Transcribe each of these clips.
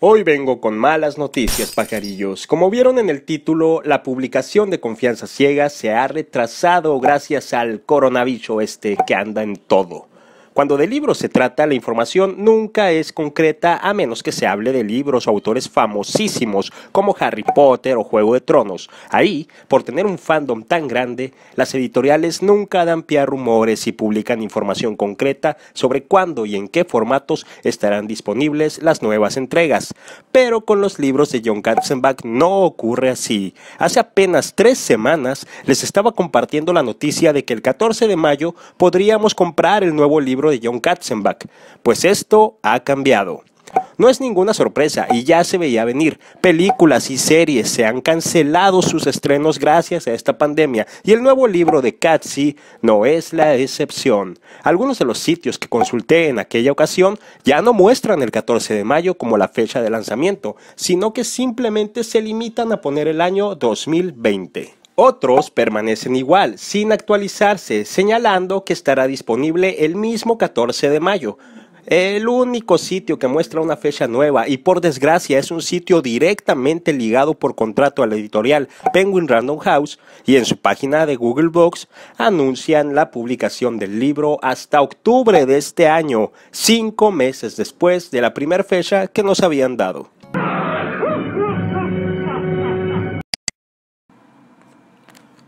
Hoy vengo con malas noticias, pajarillos. Como vieron en el título, la publicación de Confianza Ciega se ha retrasado gracias al coronavirus este que anda en todo. Cuando de libros se trata, la información nunca es concreta a menos que se hable de libros o autores famosísimos como Harry Potter o Juego de Tronos. Ahí, por tener un fandom tan grande, las editoriales nunca dan pie a rumores y publican información concreta sobre cuándo y en qué formatos estarán disponibles las nuevas entregas. Pero con los libros de John Katzenbach no ocurre así. Hace apenas tres semanas les estaba compartiendo la noticia de que el 14 de mayo podríamos comprar el nuevo libro de John Katzenbach, pues esto ha cambiado. No es ninguna sorpresa y ya se veía venir. Películas y series se han cancelado sus estrenos gracias a esta pandemia y el nuevo libro de Katzi no es la excepción. Algunos de los sitios que consulté en aquella ocasión ya no muestran el 14 de mayo como la fecha de lanzamiento, sino que simplemente se limitan a poner el año 2020. Otros permanecen igual, sin actualizarse, señalando que estará disponible el mismo 14 de mayo. El único sitio que muestra una fecha nueva y por desgracia es un sitio directamente ligado por contrato a la editorial Penguin Random House y en su página de Google Books anuncian la publicación del libro hasta octubre de este año, cinco meses después de la primera fecha que nos habían dado.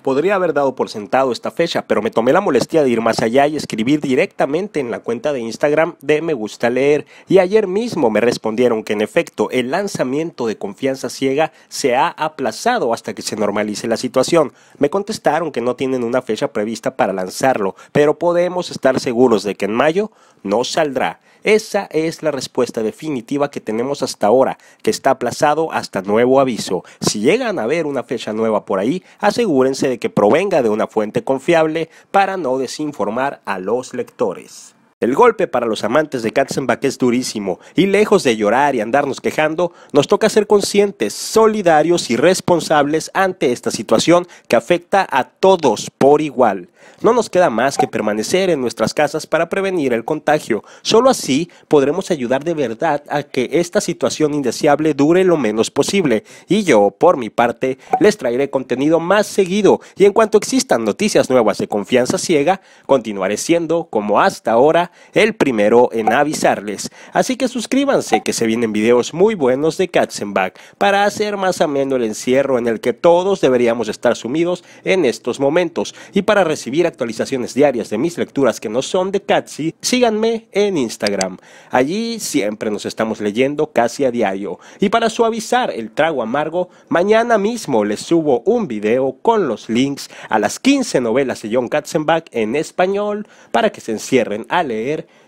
Podría haber dado por sentado esta fecha, pero me tomé la molestia de ir más allá y escribir directamente en la cuenta de Instagram de Me Gusta Leer, y ayer mismo me respondieron que en efecto el lanzamiento de Confianza Ciega se ha aplazado hasta que se normalice la situación. Me contestaron que no tienen una fecha prevista para lanzarlo, pero podemos estar seguros de que en mayo no saldrá. Esa es la respuesta definitiva que tenemos hasta ahora, que está aplazado hasta nuevo aviso. Si llegan a ver una fecha nueva por ahí, asegúrense de que provenga de una fuente confiable para no desinformar a los lectores. El golpe para los amantes de Katzenbach es durísimo y lejos de llorar y andarnos quejando, nos toca ser conscientes, solidarios y responsables ante esta situación que afecta a todos por igual. No nos queda más que permanecer en nuestras casas para prevenir el contagio. Solo así podremos ayudar de verdad a que esta situación indeseable dure lo menos posible. Y yo, por mi parte, les traeré contenido más seguido y en cuanto existan noticias nuevas de confianza ciega, continuaré siendo, como hasta ahora, el primero en avisarles. Así que suscríbanse que se vienen videos muy buenos de Katzenbach para hacer más ameno el encierro en el que todos deberíamos estar sumidos en estos momentos. Y para recibir actualizaciones diarias de mis lecturas que no son de Katzi, síganme en Instagram. Allí siempre nos estamos leyendo casi a diario. Y para suavizar el trago amargo, mañana mismo les subo un video con los links a las 15 novelas de John Katzenbach en español para que se encierren a leer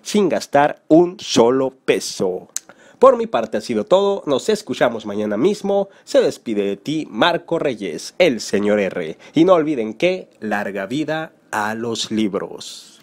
sin gastar un solo peso. Por mi parte ha sido todo, nos escuchamos mañana mismo, se despide de ti Marco Reyes, el señor R, y no olviden que larga vida a los libros.